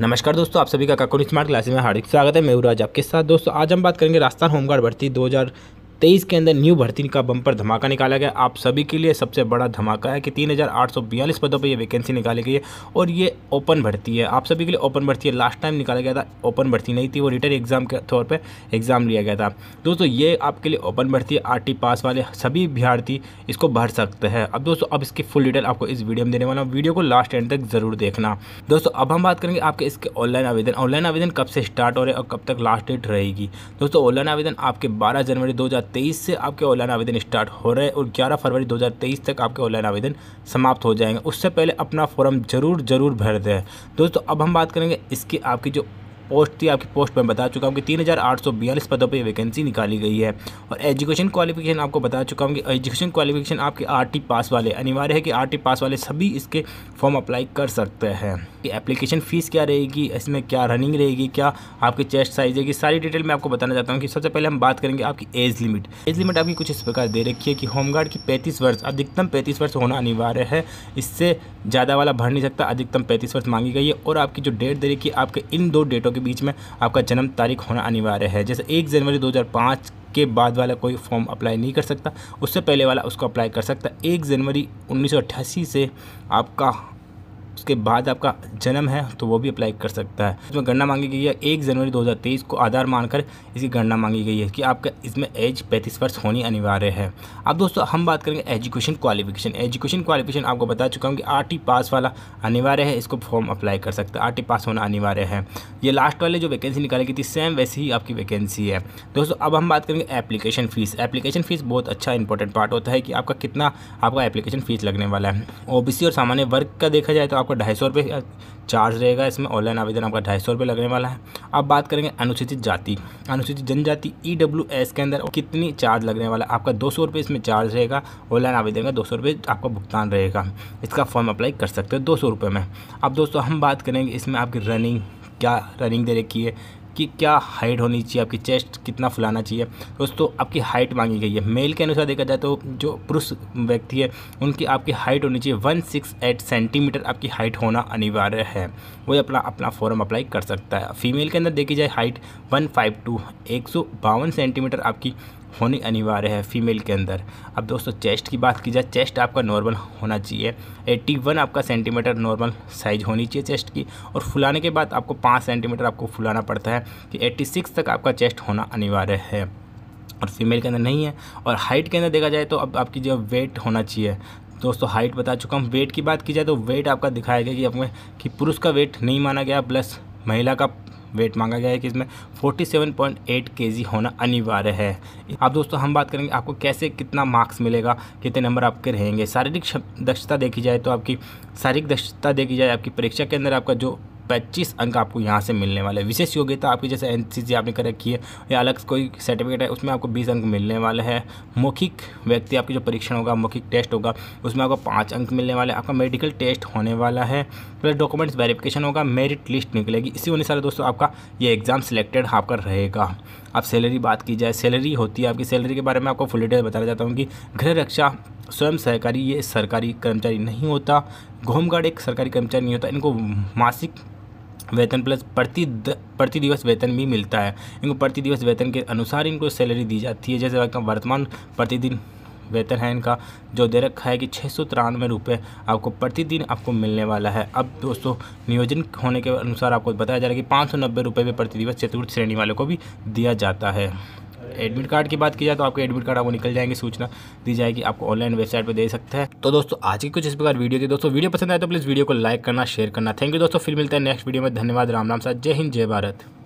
नमस्कार दोस्तों आप सभी का काकुन स्मार्ट क्लासेस में हार्दिक स्वागत है मैं उराज आपके साथ दोस्तों आज हम बात करेंगे राजस्थान होमगार्ड भर्ती 2000 तेईस के अंदर न्यू भर्ती का बम्पर धमाका निकाला गया आप सभी के लिए सबसे बड़ा धमाका है कि तीन पदों पर यह वैकेंसी निकाली गई है और ये ओपन भर्ती है आप सभी के लिए ओपन भर्ती है लास्ट टाइम निकाला गया था ओपन भर्ती नहीं थी वो रिटर्न एग्जाम के तौर पर एग्ज़ाम लिया गया था दोस्तों ये आपके लिए ओपन भर्ती है आर पास वाले सभी अभ्यार्थी इसको भर सकते हैं अब दोस्तों अब इसकी फुल डिटेल आपको इस वीडियो में देने वाला हूँ वीडियो को लास्ट एंड तक ज़रूर देखना दोस्तों अब हम बात करेंगे आपके इसके ऑनलाइन आवेदन ऑनलाइन आवेदन कब से स्टार्ट हो रहे हैं और कब तक लास्ट डेट रहेगी दोस्तों ऑनलाइन आवेदन आपके बारह जनवरी दो हज़ार 2023 से आपके ऑनलाइन आवेदन स्टार्ट हो रहे हैं और 11 फरवरी 2023 तक आपके ऑनलाइन आवेदन समाप्त हो जाएंगे उससे पहले अपना फॉर्म ज़रूर ज़रूर भर दें दोस्तों अब हम बात करेंगे इसकी आपकी जो पोस्ट थी आपकी पोस्ट मैं बता चुका हूँ कि तीन पदों पर वैकेंसी निकाली गई है और एजुकेशन क्वालिफिकेशन आपको बता चुका हूँ कि एजुकेशन क्वालिफिकेशन आपके आर पास वाले अनिवार्य है कि आर पास वाले सभी इसके फॉर्म अप्लाई कर सकते हैं कि एप्लीकेशन फ़ीस क्या रहेगी इसमें क्या रनिंग रहेगी क्या आपकी चेस्ट साइज रहेगी सारी डिटेल मैं आपको बताना चाहता हूँ कि सबसे पहले हम बात करेंगे आपकी एज लिमिट एज लिमिट आपकी कुछ इस प्रकार दे रखी है कि होमगार्ड की पैंतीस वर्ष अधिकतम पैंतीस वर्ष होना अनिवार्य है इससे ज़्यादा वाला भर नहीं सकता अधिकतम पैंतीस वर्ष मांगी गई है और आपकी जो डेट दे रखी है आपके इन दो डेटों के के बीच में आपका जन्म तारीख होना अनिवार्य है जैसे एक जनवरी दो के बाद वाला कोई फॉर्म अप्लाई नहीं कर सकता उससे पहले वाला उसको अप्लाई कर सकता एक जनवरी उन्नीस से आपका उसके बाद आपका जन्म है तो वो भी अप्लाई कर सकता है इसमें गणना मांगी गई है एक जनवरी 2023 को आधार मानकर इसकी गणना मांगी गई है कि आपका इसमें एज पैंतीस वर्ष होनी अनिवार्य है अब दोस्तों हम बात करेंगे एजुकेशन क्वालिफिकेशन एजुकेशन क्वालिफिकेशन आपको बता चुका हूँ कि आर पास वाला अनिवार्य है इसको फॉर्म अप्लाई कर सकता है आर पास होना अनिवार्य है ये लास्ट वाले जो वैकेंसी निकाली गई थी सेम वैसी ही आपकी वैकेंसी है दोस्तों अब हम बात करेंगे एप्लीकेशन फ़ीस एप्लीकेशन फ़ीस बहुत अच्छा इंपॉर्टेंट पार्ट होता है कि आपका कितना आपका एप्लीकेशन फ़ीस लगने वाला है ओबीसी और सामान्य वर्ग का देखा जाए तो आपका ढाई सौ रुपये चार्ज रहेगा इसमें ऑनलाइन आवेदन आपका ढाई सौ लगने वाला है अब बात करेंगे अनुसूचित जाति अनुसूचित जनजाति ई e के अंदर कितनी चार्ज लगने वाला है आपका दो सौ इसमें चार्ज रहेगा ऑनलाइन आवेदन का दो सौ आपका भुगतान रहेगा इसका फॉर्म अप्लाई कर सकते हो दो सौ में अब दोस्तों हम बात करेंगे इसमें आपकी रनिंग क्या रनिंग दे रखी है कि क्या हाइट होनी चाहिए आपकी चेस्ट कितना फुलाना चाहिए दोस्तों आपकी हाइट मांगी गई है मेल के अनुसार देखा जाए तो जो पुरुष व्यक्ति है उनकी आपकी हाइट होनी चाहिए वन सिक्स एट सेंटीमीटर आपकी हाइट होना अनिवार्य है वो अपना अपना फॉर्म अप्लाई कर सकता है फीमेल के अंदर देखी जाए हाइट वन फाइव टू एक सौ बावन सेंटीमीटर आपकी होनी अनिवार्य है फीमेल के अंदर अब दोस्तों चेस्ट की बात की जाए चेस्ट आपका नॉर्मल होना चाहिए 81 आपका सेंटीमीटर नॉर्मल साइज होनी चाहिए चेस्ट की और फुलाने के बाद आपको पाँच सेंटीमीटर आपको फुलाना पड़ता है कि 86 तक आपका चेस्ट होना अनिवार्य है और फीमेल के अंदर नहीं है और हाइट के अंदर देखा जाए तो अब आपकी जो वेट होना चाहिए दोस्तों हाइट बता चुका हूँ वेट की बात की जाए तो वेट आपका दिखाया गया कि आप कि पुरुष का वेट नहीं माना गया प्लस महिला का वेट मांगा गया है कि इसमें 47.8 केजी होना अनिवार्य है अब दोस्तों हम बात करेंगे आपको कैसे कितना मार्क्स मिलेगा कितने नंबर आपके रहेंगे शारीरिक दक्षता देखी जाए तो आपकी शारीरिक दक्षता देखी जाए आपकी परीक्षा के अंदर आपका जो पच्चीस अंक आपको यहाँ से मिलने वाले विशेष योग्यता आपकी जैसे एन आपने कर रखी है या अलग कोई सर्टिफिकेट है उसमें आपको बीस अंक मिलने वाले हैं मौखिक व्यक्ति आपकी जो परीक्षण होगा मौखिक टेस्ट होगा उसमें आपको पाँच अंक मिलने वाले आपका मेडिकल टेस्ट होने वाला है प्लस डॉक्यूमेंट्स वेरिफिकेशन होगा मेरिट लिस्ट निकलेगी इसी सारे दोस्तों आपका ये एग्ज़ाम सिलेक्टेड आपका रहेगा आप सैलरी बात की जाए सैलरी होती है आपकी सैलरी के बारे में आपको फुल डिटेल बताना चाहता हूँ कि गृह रक्षा स्वयं सहकारी ये सरकारी कर्मचारी नहीं होता होमगार्ड एक सरकारी कर्मचारी नहीं होता इनको मासिक वेतन प्लस प्रति द, प्रति दिवस वेतन भी मिलता है इनको प्रति दिवस वेतन के अनुसार इनको सैलरी दी जाती है जैसे वर्तमान प्रतिदिन वेतन है इनका जो दे रखा है कि छः सौ तिरानवे रुपये आपको प्रतिदिन आपको मिलने वाला है अब दोस्तों नियोजन होने के अनुसार आपको बताया जा रहा है कि पाँच सौ नब्बे रुपये में प्रतिदिवस चतुर्थ श्रेणी वाले को भी दिया जाता है एडमिट कार्ड की बात की जाए तो आपके एडमिट कार्ड आपको निकल जाएंगे सूचना दी जाएगी आपको ऑनलाइन वेबसाइट पर दे सकते हैं तो दोस्तों आज की कुछ इस प्रकार वीडियो थी दोस्तों वीडियो पसंद आए तो प्लीज़ वीडियो को लाइक करना शेयर करना थैंक यू दोस्तों फिर मिलते हैं नेक्स्ट वीडियो में धन्यवाद राम राम साहब जय हिंद जय भारत